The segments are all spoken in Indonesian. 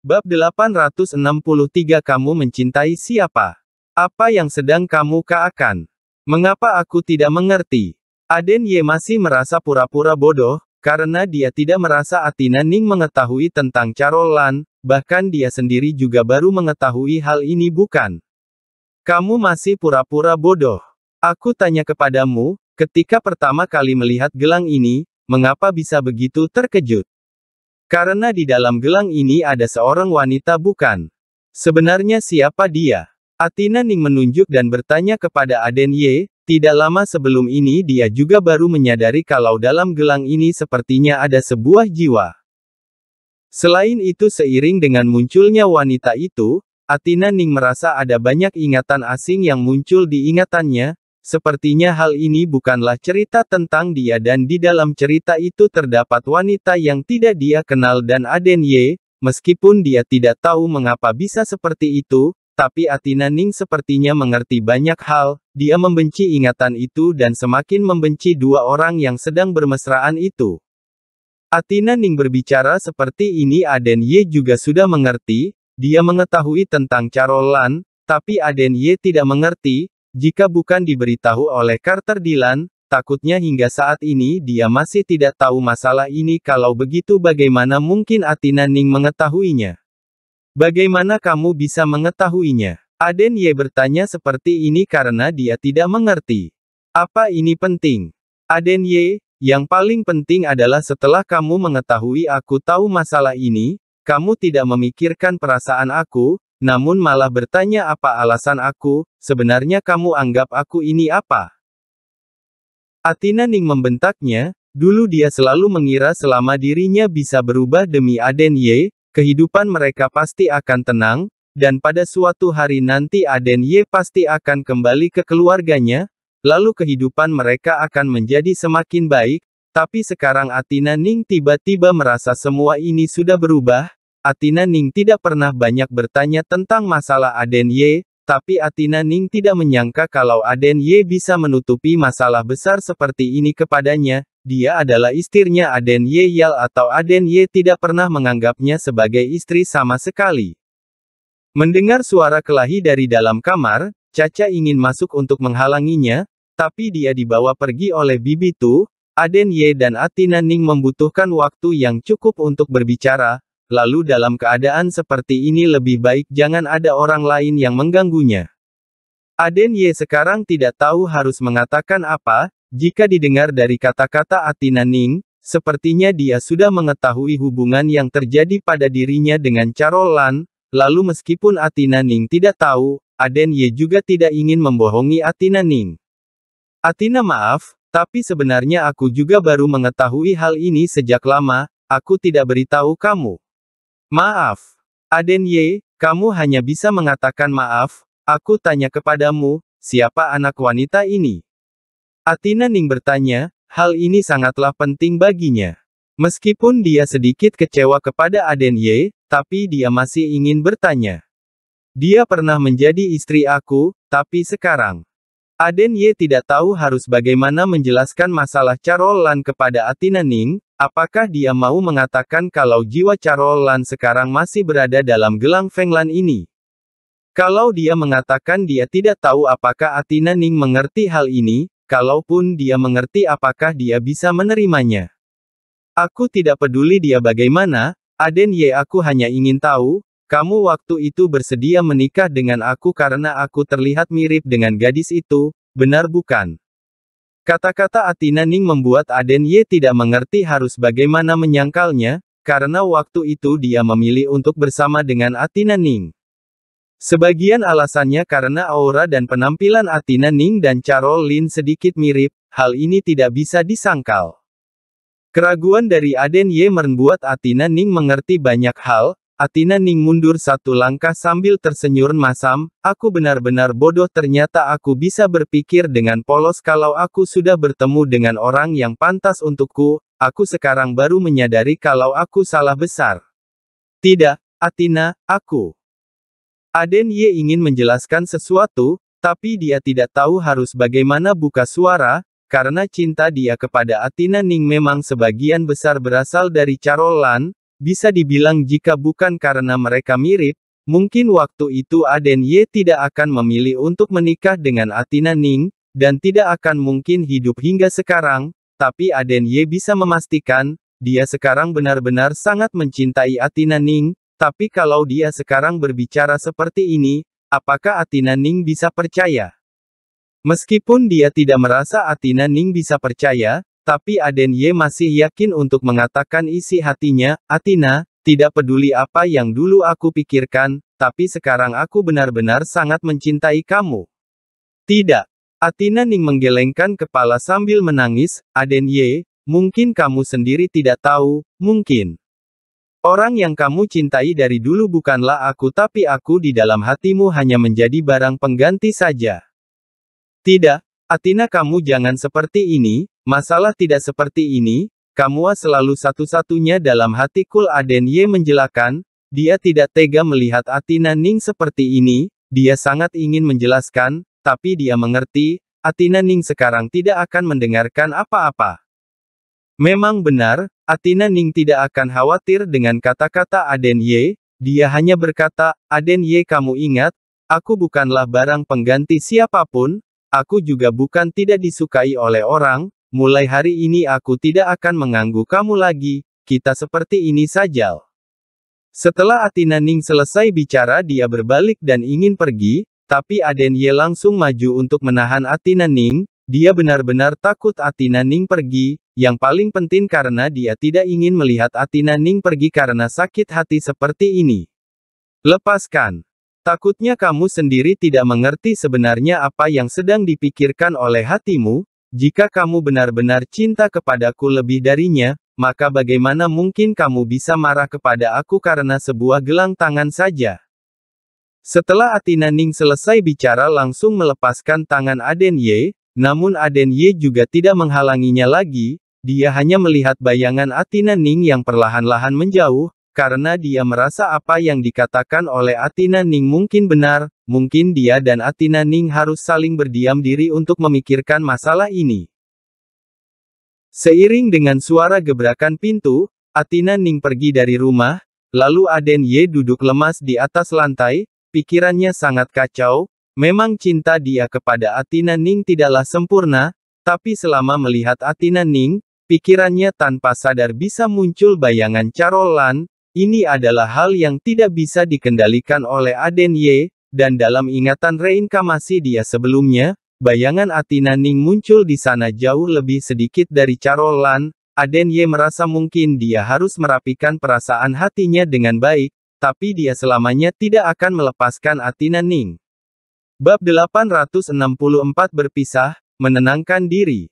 Bab 863 Kamu mencintai siapa? Apa yang sedang kamu kaakan? Mengapa aku tidak mengerti? Aden Ye masih merasa pura-pura bodoh, karena dia tidak merasa Atina Ning mengetahui tentang Carolan, bahkan dia sendiri juga baru mengetahui hal ini bukan. Kamu masih pura-pura bodoh. Aku tanya kepadamu, ketika pertama kali melihat gelang ini, mengapa bisa begitu terkejut? Karena di dalam gelang ini ada seorang wanita bukan? Sebenarnya siapa dia? Athena Ning menunjuk dan bertanya kepada Aden Ye, tidak lama sebelum ini dia juga baru menyadari kalau dalam gelang ini sepertinya ada sebuah jiwa. Selain itu seiring dengan munculnya wanita itu, Athena Ning merasa ada banyak ingatan asing yang muncul di ingatannya, Sepertinya hal ini bukanlah cerita tentang dia dan di dalam cerita itu terdapat wanita yang tidak dia kenal dan Aden Ye, meskipun dia tidak tahu mengapa bisa seperti itu, tapi Atina Ning sepertinya mengerti banyak hal, dia membenci ingatan itu dan semakin membenci dua orang yang sedang bermesraan itu. Atina Ning berbicara seperti ini Aden Ye juga sudah mengerti, dia mengetahui tentang Carolan, tapi Aden Ye tidak mengerti, jika bukan diberitahu oleh Carter Dylan, takutnya hingga saat ini dia masih tidak tahu masalah ini kalau begitu bagaimana mungkin Atina Ning mengetahuinya. Bagaimana kamu bisa mengetahuinya? Aden Ye bertanya seperti ini karena dia tidak mengerti. Apa ini penting? Aden Ye, yang paling penting adalah setelah kamu mengetahui aku tahu masalah ini, kamu tidak memikirkan perasaan aku, namun malah bertanya apa alasan aku, sebenarnya kamu anggap aku ini apa? Atina Ning membentaknya, dulu dia selalu mengira selama dirinya bisa berubah demi Aden Ye, kehidupan mereka pasti akan tenang, dan pada suatu hari nanti Aden Ye pasti akan kembali ke keluarganya, lalu kehidupan mereka akan menjadi semakin baik, tapi sekarang Atina Ning tiba-tiba merasa semua ini sudah berubah, Atina Ning tidak pernah banyak bertanya tentang masalah Aden Ye, tapi Atina Ning tidak menyangka kalau Aden Ye bisa menutupi masalah besar seperti ini kepadanya, dia adalah istrinya Aden Ye Yal atau Aden Ye tidak pernah menganggapnya sebagai istri sama sekali. Mendengar suara kelahi dari dalam kamar, Caca ingin masuk untuk menghalanginya, tapi dia dibawa pergi oleh Bibi Tu, Aden Ye dan Atina Ning membutuhkan waktu yang cukup untuk berbicara, lalu dalam keadaan seperti ini lebih baik jangan ada orang lain yang mengganggunya. Aden Ye sekarang tidak tahu harus mengatakan apa, jika didengar dari kata-kata Atina Ning, sepertinya dia sudah mengetahui hubungan yang terjadi pada dirinya dengan Carolan, lalu meskipun Atina Ning tidak tahu, Aden Ye juga tidak ingin membohongi Atina Ning. Atina maaf, tapi sebenarnya aku juga baru mengetahui hal ini sejak lama, aku tidak beritahu kamu. Maaf. Aden Ye, kamu hanya bisa mengatakan maaf, aku tanya kepadamu, siapa anak wanita ini? Atina Ning bertanya, hal ini sangatlah penting baginya. Meskipun dia sedikit kecewa kepada Aden Ye, tapi dia masih ingin bertanya. Dia pernah menjadi istri aku, tapi sekarang. Aden Ye tidak tahu harus bagaimana menjelaskan masalah Carolan kepada Atina Ning, Apakah dia mau mengatakan kalau jiwa Lan sekarang masih berada dalam gelang Fenglan ini? Kalau dia mengatakan dia tidak tahu apakah Atina Ning mengerti hal ini, kalaupun dia mengerti apakah dia bisa menerimanya. Aku tidak peduli dia bagaimana, Aden Ye aku hanya ingin tahu, kamu waktu itu bersedia menikah dengan aku karena aku terlihat mirip dengan gadis itu, benar bukan? Kata-kata Atina Ning membuat Aden Ye tidak mengerti harus bagaimana menyangkalnya, karena waktu itu dia memilih untuk bersama dengan Atina Ning. Sebagian alasannya karena aura dan penampilan Atina Ning dan Carol Lin sedikit mirip, hal ini tidak bisa disangkal. Keraguan dari Aden Ye membuat Atina Ning mengerti banyak hal, Atina Ning mundur satu langkah sambil tersenyum masam, aku benar-benar bodoh ternyata aku bisa berpikir dengan polos kalau aku sudah bertemu dengan orang yang pantas untukku, aku sekarang baru menyadari kalau aku salah besar. Tidak, Atina, aku. Aden Ye ingin menjelaskan sesuatu, tapi dia tidak tahu harus bagaimana buka suara, karena cinta dia kepada Atina Ning memang sebagian besar berasal dari Carolan, bisa dibilang jika bukan karena mereka mirip, mungkin waktu itu Aden Ye tidak akan memilih untuk menikah dengan Atina Ning, dan tidak akan mungkin hidup hingga sekarang, tapi Aden Ye bisa memastikan, dia sekarang benar-benar sangat mencintai Atina Ning, tapi kalau dia sekarang berbicara seperti ini, apakah Atina Ning bisa percaya? Meskipun dia tidak merasa Atina Ning bisa percaya, tapi Aden Ye masih yakin untuk mengatakan isi hatinya, Atina, tidak peduli apa yang dulu aku pikirkan, tapi sekarang aku benar-benar sangat mencintai kamu. Tidak. Atina Ning menggelengkan kepala sambil menangis, Aden Ye, mungkin kamu sendiri tidak tahu, mungkin. Orang yang kamu cintai dari dulu bukanlah aku tapi aku di dalam hatimu hanya menjadi barang pengganti saja. Tidak, Atina kamu jangan seperti ini, masalah tidak seperti ini, Kamu selalu satu-satunya dalam hati Kul Aden Ye menjelaskan. dia tidak tega melihat Atina Ning seperti ini, dia sangat ingin menjelaskan, tapi dia mengerti, Atina Ning sekarang tidak akan mendengarkan apa-apa. Memang benar, Atina Ning tidak akan khawatir dengan kata-kata Aden Ye, dia hanya berkata, Aden Ye kamu ingat, aku bukanlah barang pengganti siapapun, Aku juga bukan tidak disukai oleh orang, mulai hari ini aku tidak akan mengganggu kamu lagi, kita seperti ini saja. Setelah Atina Ning selesai bicara dia berbalik dan ingin pergi, tapi Aden Ye langsung maju untuk menahan Atina Ning, dia benar-benar takut Atina Ning pergi, yang paling penting karena dia tidak ingin melihat Atina Ning pergi karena sakit hati seperti ini. Lepaskan. Takutnya kamu sendiri tidak mengerti sebenarnya apa yang sedang dipikirkan oleh hatimu, jika kamu benar-benar cinta kepadaku lebih darinya, maka bagaimana mungkin kamu bisa marah kepada aku karena sebuah gelang tangan saja? Setelah Atina Ning selesai bicara langsung melepaskan tangan Aden Ye, namun Aden Ye juga tidak menghalanginya lagi, dia hanya melihat bayangan Atina Ning yang perlahan-lahan menjauh, karena dia merasa apa yang dikatakan oleh Atina Ning mungkin benar, mungkin dia dan Atina Ning harus saling berdiam diri untuk memikirkan masalah ini. Seiring dengan suara gebrakan pintu, Atina Ning pergi dari rumah, lalu Aden Ye duduk lemas di atas lantai, pikirannya sangat kacau, memang cinta dia kepada Atina Ning tidaklah sempurna, tapi selama melihat Atina Ning, pikirannya tanpa sadar bisa muncul bayangan Carolan, ini adalah hal yang tidak bisa dikendalikan oleh Aden Ye, dan dalam ingatan reinkarnasi dia sebelumnya, bayangan Atina Ning muncul di sana jauh lebih sedikit dari Carol Lan, Aden Ye merasa mungkin dia harus merapikan perasaan hatinya dengan baik, tapi dia selamanya tidak akan melepaskan Atina Ning. Bab 864 berpisah, menenangkan diri.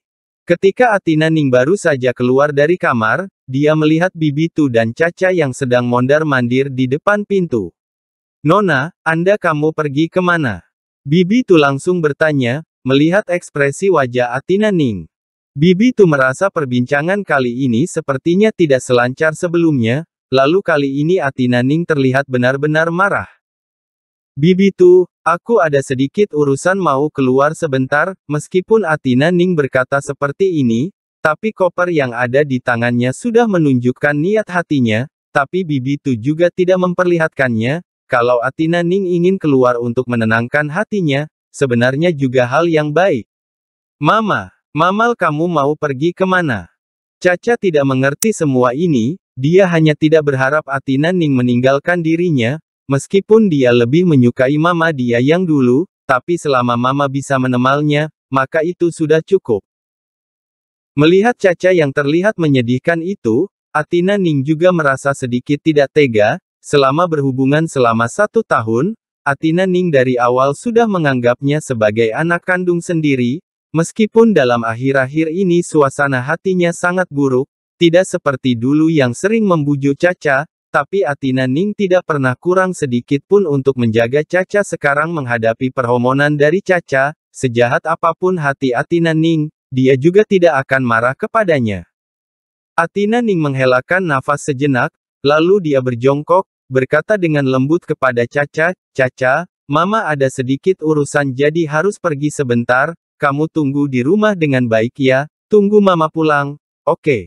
Ketika Atina Ning baru saja keluar dari kamar, dia melihat Bibi Tu dan Caca yang sedang mondar-mandir di depan pintu. Nona, Anda kamu pergi kemana? Bibi Tu langsung bertanya, melihat ekspresi wajah Atina Ning. Bibi Tu merasa perbincangan kali ini sepertinya tidak selancar sebelumnya, lalu kali ini Atina Ning terlihat benar-benar marah. Bibi Tu. Aku ada sedikit urusan mau keluar sebentar, meskipun Atina Ning berkata seperti ini, tapi koper yang ada di tangannya sudah menunjukkan niat hatinya, tapi Bibi Tu juga tidak memperlihatkannya, kalau Atina Ning ingin keluar untuk menenangkan hatinya, sebenarnya juga hal yang baik. Mama, mamal kamu mau pergi kemana? Caca tidak mengerti semua ini, dia hanya tidak berharap Atina Ning meninggalkan dirinya, Meskipun dia lebih menyukai mama dia yang dulu, tapi selama mama bisa menemalnya, maka itu sudah cukup. Melihat Caca yang terlihat menyedihkan itu, Atina Ning juga merasa sedikit tidak tega, selama berhubungan selama satu tahun, Atina Ning dari awal sudah menganggapnya sebagai anak kandung sendiri, meskipun dalam akhir-akhir ini suasana hatinya sangat buruk, tidak seperti dulu yang sering membujuk Caca, tapi Atina Ning tidak pernah kurang sedikit pun untuk menjaga Caca sekarang menghadapi perhomonan dari Caca, sejahat apapun hati Atina Ning, dia juga tidak akan marah kepadanya. Atina Ning menghelakan nafas sejenak, lalu dia berjongkok, berkata dengan lembut kepada Caca, Caca, Mama ada sedikit urusan jadi harus pergi sebentar, kamu tunggu di rumah dengan baik ya, tunggu Mama pulang, oke. Okay.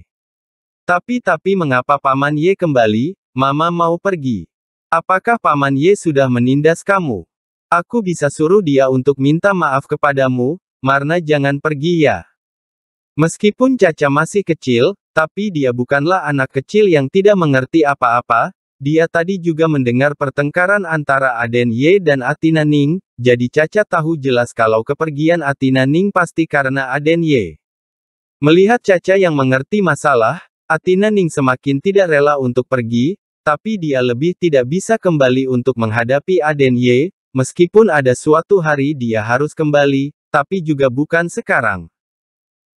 Tapi tapi mengapa Paman Ye kembali, Mama mau pergi. Apakah Paman Ye sudah menindas kamu? Aku bisa suruh dia untuk minta maaf kepadamu, Marna jangan pergi ya. Meskipun Caca masih kecil, tapi dia bukanlah anak kecil yang tidak mengerti apa-apa, dia tadi juga mendengar pertengkaran antara Aden Ye dan Atina Ning, jadi Caca tahu jelas kalau kepergian Atina Ning pasti karena Aden Ye. Melihat Caca yang mengerti masalah, Atina Ning semakin tidak rela untuk pergi, tapi dia lebih tidak bisa kembali untuk menghadapi Aden Ye, meskipun ada suatu hari dia harus kembali, tapi juga bukan sekarang.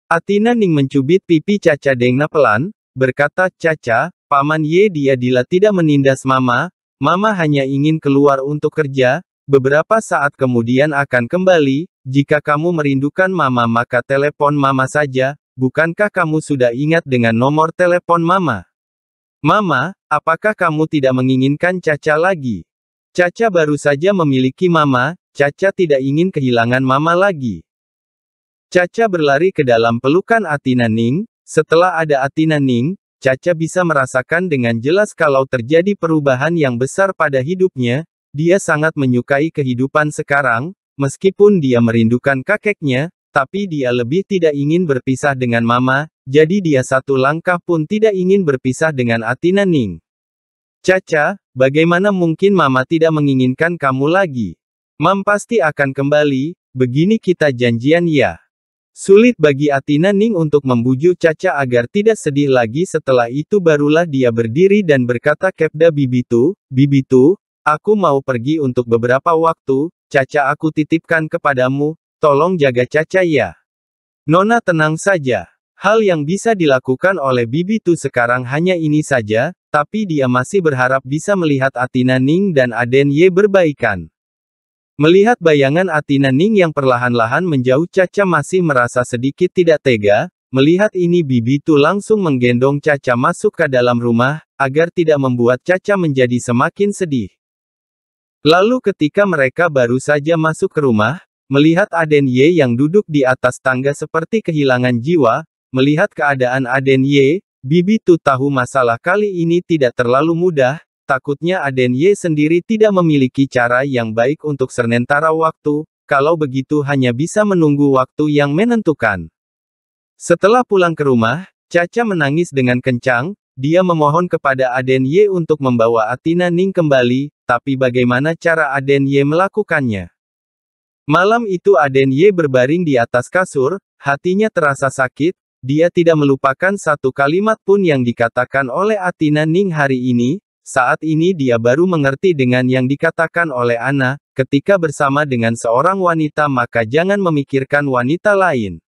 Atina Ning mencubit pipi Caca Dengna pelan, berkata, Caca, Paman Ye dia dila tidak menindas Mama, Mama hanya ingin keluar untuk kerja, beberapa saat kemudian akan kembali, jika kamu merindukan Mama maka telepon Mama saja, bukankah kamu sudah ingat dengan nomor telepon Mama? Mama, apakah kamu tidak menginginkan Caca lagi? Caca baru saja memiliki Mama, Caca tidak ingin kehilangan Mama lagi. Caca berlari ke dalam pelukan Atina Ning, setelah ada Atina Ning, Caca bisa merasakan dengan jelas kalau terjadi perubahan yang besar pada hidupnya, dia sangat menyukai kehidupan sekarang, meskipun dia merindukan kakeknya, tapi dia lebih tidak ingin berpisah dengan Mama, jadi dia satu langkah pun tidak ingin berpisah dengan Atina Ning. Caca, bagaimana mungkin Mama tidak menginginkan kamu lagi? Mam pasti akan kembali, begini kita janjian ya. Sulit bagi Atina Ning untuk membujuk Caca agar tidak sedih lagi setelah itu barulah dia berdiri dan berkata Kepda Bibitu, Bibitu, aku mau pergi untuk beberapa waktu, Caca aku titipkan kepadamu, Tolong jaga Caca ya. Nona tenang saja. Hal yang bisa dilakukan oleh Bibi Tu sekarang hanya ini saja, tapi dia masih berharap bisa melihat Atina Ning dan Aden Ye berbaikan. Melihat bayangan Atina Ning yang perlahan-lahan menjauh Caca masih merasa sedikit tidak tega, melihat ini Bibi Tu langsung menggendong Caca masuk ke dalam rumah, agar tidak membuat Caca menjadi semakin sedih. Lalu ketika mereka baru saja masuk ke rumah, Melihat Aden Ye yang duduk di atas tangga seperti kehilangan jiwa, melihat keadaan Aden Ye, Bibi Tu tahu masalah kali ini tidak terlalu mudah, takutnya Aden Ye sendiri tidak memiliki cara yang baik untuk sementara waktu, kalau begitu hanya bisa menunggu waktu yang menentukan. Setelah pulang ke rumah, Caca menangis dengan kencang, dia memohon kepada Aden Ye untuk membawa Atina Ning kembali, tapi bagaimana cara Aden Ye melakukannya? Malam itu Aden Ye berbaring di atas kasur, hatinya terasa sakit, dia tidak melupakan satu kalimat pun yang dikatakan oleh Atina Ning hari ini, saat ini dia baru mengerti dengan yang dikatakan oleh Ana, ketika bersama dengan seorang wanita maka jangan memikirkan wanita lain.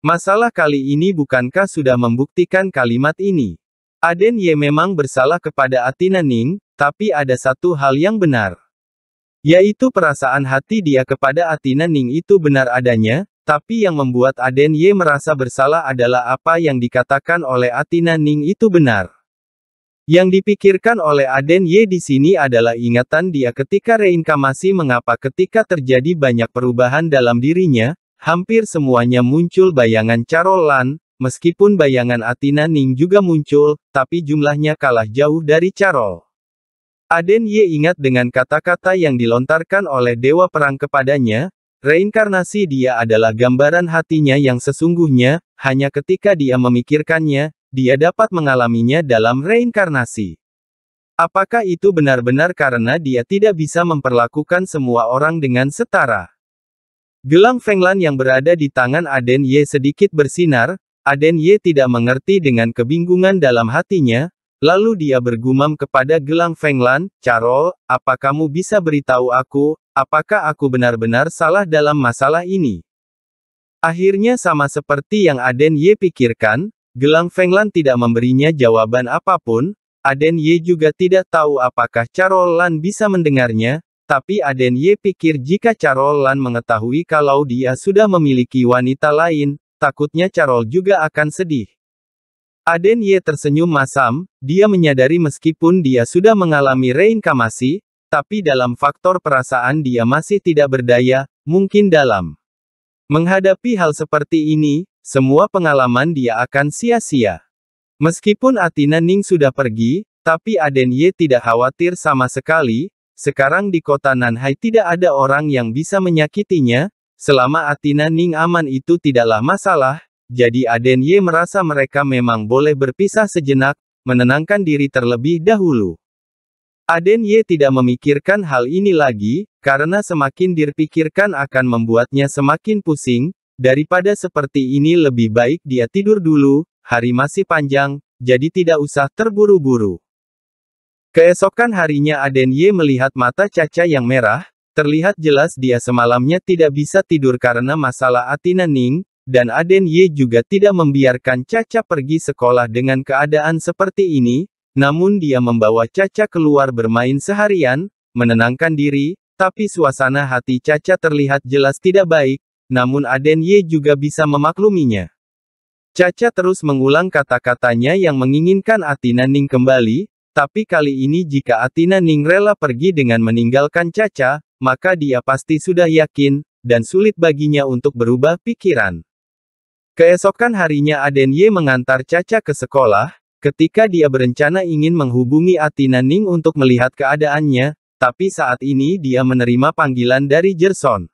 Masalah kali ini bukankah sudah membuktikan kalimat ini? Aden Ye memang bersalah kepada Atina Ning, tapi ada satu hal yang benar. Yaitu perasaan hati dia kepada Atina Ning itu benar adanya, tapi yang membuat Aden Ye merasa bersalah adalah apa yang dikatakan oleh Atina Ning itu benar. Yang dipikirkan oleh Aden Ye di sini adalah ingatan dia ketika reinkarnasi mengapa ketika terjadi banyak perubahan dalam dirinya, hampir semuanya muncul bayangan Carolan, meskipun bayangan Atina Ning juga muncul, tapi jumlahnya kalah jauh dari Carol. Aden Ye ingat dengan kata-kata yang dilontarkan oleh Dewa Perang kepadanya, reinkarnasi dia adalah gambaran hatinya yang sesungguhnya, hanya ketika dia memikirkannya, dia dapat mengalaminya dalam reinkarnasi. Apakah itu benar-benar karena dia tidak bisa memperlakukan semua orang dengan setara? Gelang Fenglan yang berada di tangan Aden Ye sedikit bersinar, Aden Ye tidak mengerti dengan kebingungan dalam hatinya, Lalu dia bergumam kepada gelang Fenglan, Caro, apa kamu bisa beritahu aku, apakah aku benar-benar salah dalam masalah ini? Akhirnya sama seperti yang Aden Ye pikirkan, gelang Fenglan tidak memberinya jawaban apapun, Aden Ye juga tidak tahu apakah Caro Lan bisa mendengarnya, tapi Aden Ye pikir jika Caro Lan mengetahui kalau dia sudah memiliki wanita lain, takutnya Carol juga akan sedih. Aden Ye tersenyum masam, dia menyadari meskipun dia sudah mengalami reinkarnasi, tapi dalam faktor perasaan dia masih tidak berdaya, mungkin dalam menghadapi hal seperti ini, semua pengalaman dia akan sia-sia. Meskipun Atina Ning sudah pergi, tapi Aden Ye tidak khawatir sama sekali, sekarang di kota Nanhai tidak ada orang yang bisa menyakitinya, selama Atina Ning aman itu tidaklah masalah, jadi Aden Ye merasa mereka memang boleh berpisah sejenak, menenangkan diri terlebih dahulu. Aden Ye tidak memikirkan hal ini lagi, karena semakin dipikirkan akan membuatnya semakin pusing, daripada seperti ini lebih baik dia tidur dulu, hari masih panjang, jadi tidak usah terburu-buru. Keesokan harinya Aden Ye melihat mata Caca yang merah, terlihat jelas dia semalamnya tidak bisa tidur karena masalah Atina Ning, dan Aden Ye juga tidak membiarkan Caca pergi sekolah dengan keadaan seperti ini, namun dia membawa Caca keluar bermain seharian, menenangkan diri, tapi suasana hati Caca terlihat jelas tidak baik, namun Aden Ye juga bisa memakluminya. Caca terus mengulang kata-katanya yang menginginkan Atina Ning kembali, tapi kali ini jika Atina Ning rela pergi dengan meninggalkan Caca, maka dia pasti sudah yakin, dan sulit baginya untuk berubah pikiran. Keesokan harinya Aden Ye mengantar Caca ke sekolah, ketika dia berencana ingin menghubungi Atina Ning untuk melihat keadaannya, tapi saat ini dia menerima panggilan dari Gerson.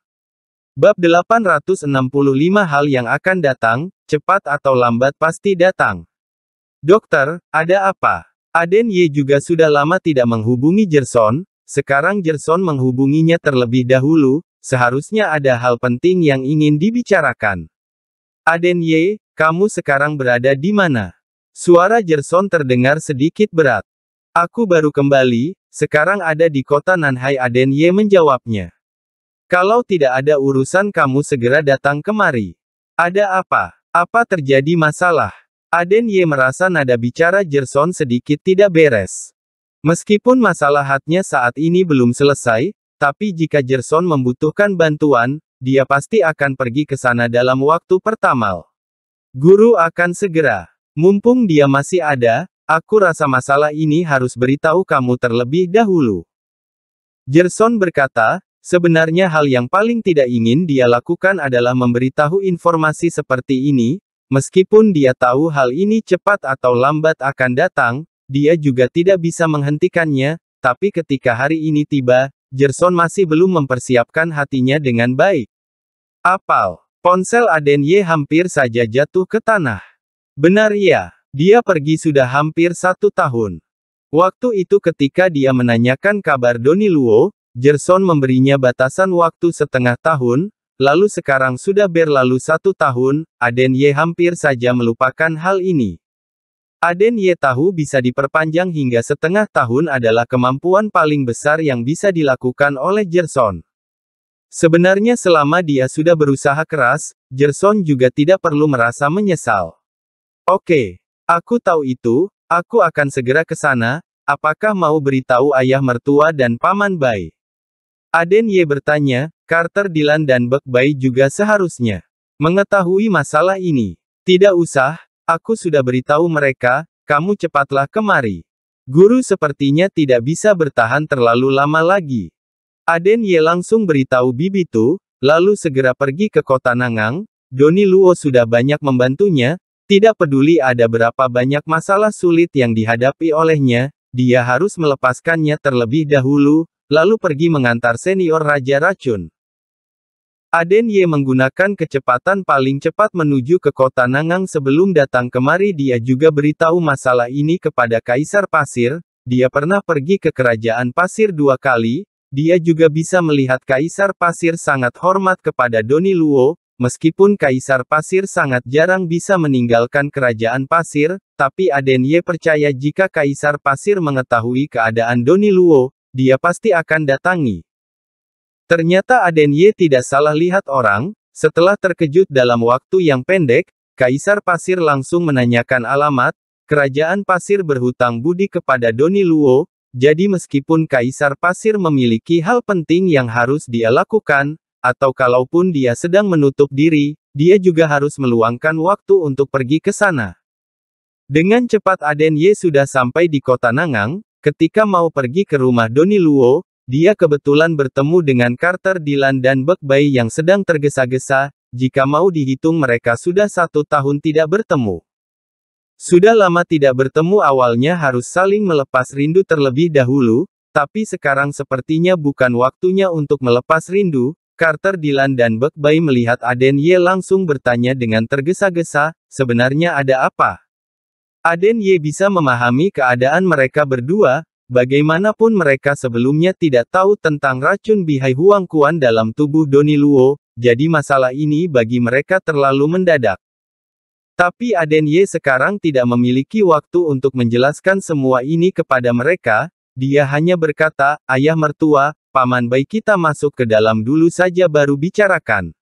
Bab 865 Hal yang akan datang, cepat atau lambat pasti datang. Dokter, ada apa? Aden Ye juga sudah lama tidak menghubungi Gerson, sekarang Gerson menghubunginya terlebih dahulu, seharusnya ada hal penting yang ingin dibicarakan. Aden Ye, kamu sekarang berada di mana? Suara Jerson terdengar sedikit berat. Aku baru kembali, sekarang ada di kota Nanhai Aden Ye menjawabnya. Kalau tidak ada urusan kamu segera datang kemari. Ada apa? Apa terjadi masalah? Aden Ye merasa nada bicara Jerson sedikit tidak beres. Meskipun masalah hatnya saat ini belum selesai, tapi jika Jerson membutuhkan bantuan, dia pasti akan pergi ke sana dalam waktu pertama. Guru akan segera. Mumpung dia masih ada, aku rasa masalah ini harus beritahu kamu terlebih dahulu. Gerson berkata, sebenarnya hal yang paling tidak ingin dia lakukan adalah memberitahu informasi seperti ini, meskipun dia tahu hal ini cepat atau lambat akan datang, dia juga tidak bisa menghentikannya, tapi ketika hari ini tiba, Gerson masih belum mempersiapkan hatinya dengan baik. Apal. Ponsel Aden Ye hampir saja jatuh ke tanah. Benar ya, dia pergi sudah hampir satu tahun. Waktu itu ketika dia menanyakan kabar Doni Luo, Jerson memberinya batasan waktu setengah tahun, lalu sekarang sudah berlalu satu tahun, Aden Ye hampir saja melupakan hal ini. Aden Ye tahu bisa diperpanjang hingga setengah tahun adalah kemampuan paling besar yang bisa dilakukan oleh Jerson. Sebenarnya selama dia sudah berusaha keras, Jerson juga tidak perlu merasa menyesal. Oke, aku tahu itu, aku akan segera ke sana, apakah mau beritahu ayah mertua dan paman Bai? Aden Ye bertanya, Carter Dilan dan Bek Bai juga seharusnya mengetahui masalah ini. Tidak usah, aku sudah beritahu mereka, kamu cepatlah kemari. Guru sepertinya tidak bisa bertahan terlalu lama lagi. Aden Ye langsung beritahu Bibi Tu, lalu segera pergi ke kota Nangang, Doni Luo sudah banyak membantunya, tidak peduli ada berapa banyak masalah sulit yang dihadapi olehnya, dia harus melepaskannya terlebih dahulu, lalu pergi mengantar senior Raja Racun. Aden Ye menggunakan kecepatan paling cepat menuju ke kota Nangang sebelum datang kemari dia juga beritahu masalah ini kepada Kaisar Pasir, dia pernah pergi ke kerajaan Pasir dua kali, dia juga bisa melihat Kaisar Pasir sangat hormat kepada Doni Luo, meskipun Kaisar Pasir sangat jarang bisa meninggalkan kerajaan Pasir, tapi Aden Ye percaya jika Kaisar Pasir mengetahui keadaan Doni Luo, dia pasti akan datangi. Ternyata Aden Ye tidak salah lihat orang, setelah terkejut dalam waktu yang pendek, Kaisar Pasir langsung menanyakan alamat, Kerajaan Pasir berhutang budi kepada Doni Luo, jadi meskipun Kaisar Pasir memiliki hal penting yang harus dia lakukan, atau kalaupun dia sedang menutup diri, dia juga harus meluangkan waktu untuk pergi ke sana. Dengan cepat Aden Ye sudah sampai di kota Nangang, ketika mau pergi ke rumah Doni Luo, dia kebetulan bertemu dengan Carter Dylan dan Buck Bai yang sedang tergesa-gesa, jika mau dihitung mereka sudah satu tahun tidak bertemu. Sudah lama tidak bertemu awalnya harus saling melepas rindu terlebih dahulu, tapi sekarang sepertinya bukan waktunya untuk melepas rindu, Carter Dylan dan Bay melihat Aden Ye langsung bertanya dengan tergesa-gesa, sebenarnya ada apa? Aden Ye bisa memahami keadaan mereka berdua, bagaimanapun mereka sebelumnya tidak tahu tentang racun Bihai Huang Kuan dalam tubuh Doni Luo, jadi masalah ini bagi mereka terlalu mendadak. Tapi Aden Ye sekarang tidak memiliki waktu untuk menjelaskan semua ini kepada mereka, dia hanya berkata, ayah mertua, paman baik kita masuk ke dalam dulu saja baru bicarakan.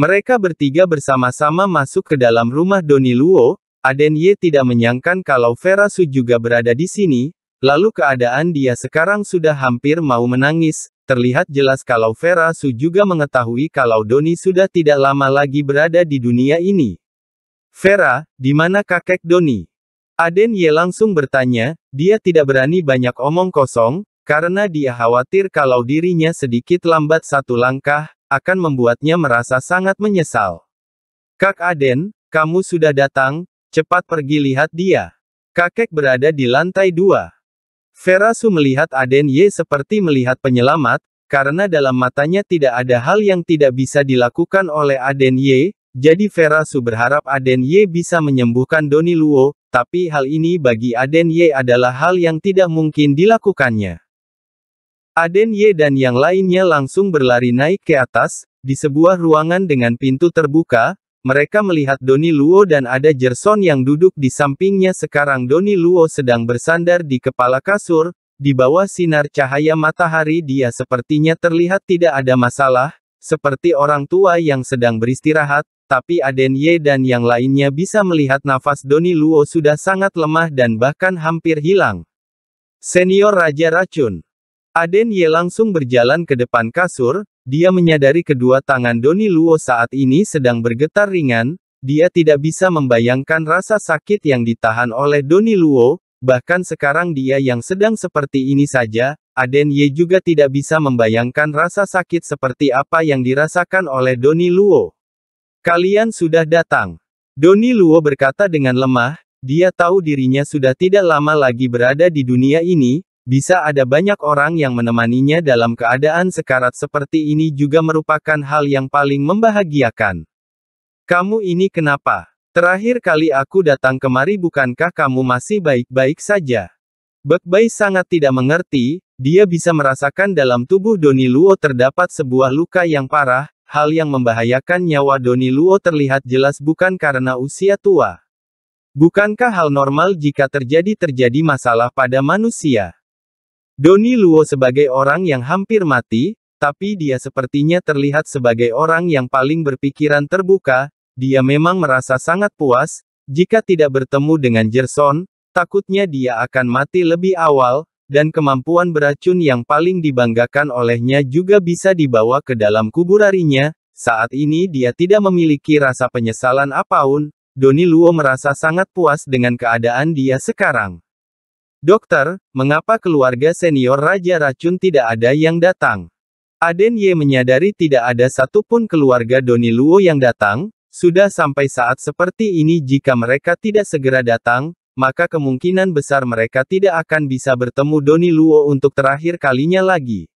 Mereka bertiga bersama-sama masuk ke dalam rumah Doni Luo, Aden Ye tidak menyangkan kalau Vera Su juga berada di sini, lalu keadaan dia sekarang sudah hampir mau menangis, terlihat jelas kalau Vera Su juga mengetahui kalau Doni sudah tidak lama lagi berada di dunia ini. Vera, di mana kakek Doni? Aden Ye langsung bertanya, dia tidak berani banyak omong kosong, karena dia khawatir kalau dirinya sedikit lambat satu langkah, akan membuatnya merasa sangat menyesal. Kak Aden, kamu sudah datang, cepat pergi lihat dia. Kakek berada di lantai dua. Vera Su melihat Aden Ye seperti melihat penyelamat, karena dalam matanya tidak ada hal yang tidak bisa dilakukan oleh Aden Ye, jadi Vera Su berharap Aden Ye bisa menyembuhkan Doni Luo, tapi hal ini bagi Aden Ye adalah hal yang tidak mungkin dilakukannya. Aden Ye dan yang lainnya langsung berlari naik ke atas, di sebuah ruangan dengan pintu terbuka, mereka melihat Doni Luo dan ada Jerson yang duduk di sampingnya sekarang Doni Luo sedang bersandar di kepala kasur, di bawah sinar cahaya matahari dia sepertinya terlihat tidak ada masalah, seperti orang tua yang sedang beristirahat, tapi Aden Ye dan yang lainnya bisa melihat nafas Doni Luo sudah sangat lemah dan bahkan hampir hilang. Senior Raja Racun. Aden Ye langsung berjalan ke depan kasur, dia menyadari kedua tangan Doni Luo saat ini sedang bergetar ringan, dia tidak bisa membayangkan rasa sakit yang ditahan oleh Doni Luo, bahkan sekarang dia yang sedang seperti ini saja, Aden Ye juga tidak bisa membayangkan rasa sakit seperti apa yang dirasakan oleh Doni Luo. Kalian sudah datang. Doni Luo berkata dengan lemah, dia tahu dirinya sudah tidak lama lagi berada di dunia ini, bisa ada banyak orang yang menemaninya dalam keadaan sekarat seperti ini juga merupakan hal yang paling membahagiakan. Kamu ini kenapa? Terakhir kali aku datang kemari bukankah kamu masih baik-baik saja? Bekbai sangat tidak mengerti, dia bisa merasakan dalam tubuh Doni Luo terdapat sebuah luka yang parah, hal yang membahayakan nyawa Doni Luo terlihat jelas bukan karena usia tua. Bukankah hal normal jika terjadi terjadi masalah pada manusia? Doni Luo sebagai orang yang hampir mati, tapi dia sepertinya terlihat sebagai orang yang paling berpikiran terbuka, dia memang merasa sangat puas, jika tidak bertemu dengan Jerson, takutnya dia akan mati lebih awal, dan kemampuan beracun yang paling dibanggakan olehnya juga bisa dibawa ke dalam kubur harinya, saat ini dia tidak memiliki rasa penyesalan apapun, Doni Luo merasa sangat puas dengan keadaan dia sekarang. Dokter, mengapa keluarga senior Raja Racun tidak ada yang datang? Aden Ye menyadari tidak ada satupun keluarga Doni Luo yang datang, sudah sampai saat seperti ini jika mereka tidak segera datang, maka kemungkinan besar mereka tidak akan bisa bertemu Doni Luo untuk terakhir kalinya lagi.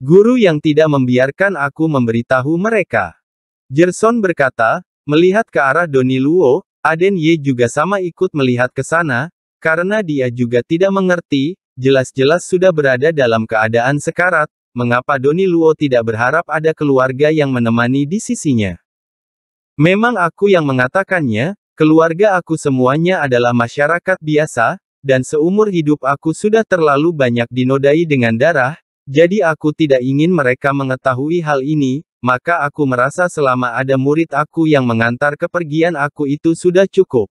Guru yang tidak membiarkan aku memberitahu mereka. Jerson berkata, melihat ke arah Doni Luo, Aden Ye juga sama ikut melihat ke sana, karena dia juga tidak mengerti, jelas-jelas sudah berada dalam keadaan sekarat, mengapa Doni Luo tidak berharap ada keluarga yang menemani di sisinya. Memang aku yang mengatakannya, Keluarga aku semuanya adalah masyarakat biasa, dan seumur hidup aku sudah terlalu banyak dinodai dengan darah, jadi aku tidak ingin mereka mengetahui hal ini, maka aku merasa selama ada murid aku yang mengantar kepergian aku itu sudah cukup.